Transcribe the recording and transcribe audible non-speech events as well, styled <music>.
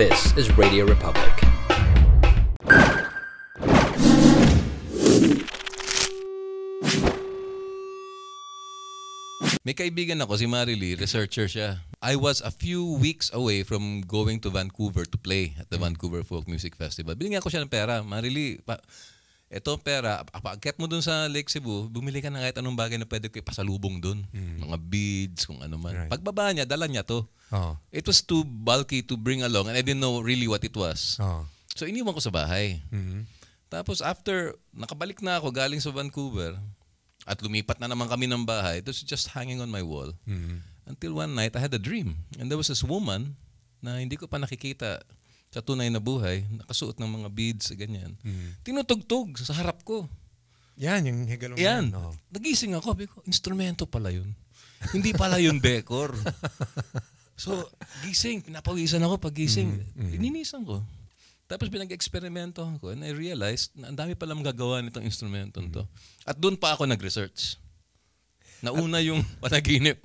This is Radio Republic. May kaibigan ako si Marily, researcher siya. I was a few weeks away from going to Vancouver to play at the Vancouver Folk Music Festival. Binigyan ko siya ng pera. Marily, pa, eto pera, paakyat mo dun sa Lake Cebu, bumili ka ng kahit anong bagay na pwede ko ipasalubong dun. Mm. Mga beads, kung ano man. Right. Pagbaba niya, dala niya to. Oh. It was too bulky to bring along and I didn't know really what it was. Oh. So iniwan ko sa bahay. Mm-hmm. Tapos after, nakabalik na ako galing sa Vancouver at lumipat na naman kami ng bahay. It was just hanging on my wall. Mm-hmm. Until one night, I had a dream. And there was this woman na hindi ko pa nakikita sa tunay na buhay, nakasuot ng mga beads, ganyan. Mm-hmm. Tinutugtog sa harap ko. Yan, yung higalong yan. yan. Oh. Nagising ako, ko, instrumento pala yun. Hindi pala yun decor. <laughs> So, gising. Pinapawisan ako pag gising. Mm-hmm. Lininisan mm. ko. Tapos pinag-eksperimento ako and I realized na ang dami palang gagawa nitong instrumento mm-hmm. to. Mm. At doon pa ako nag-research. Nauna yung <laughs> panaginip.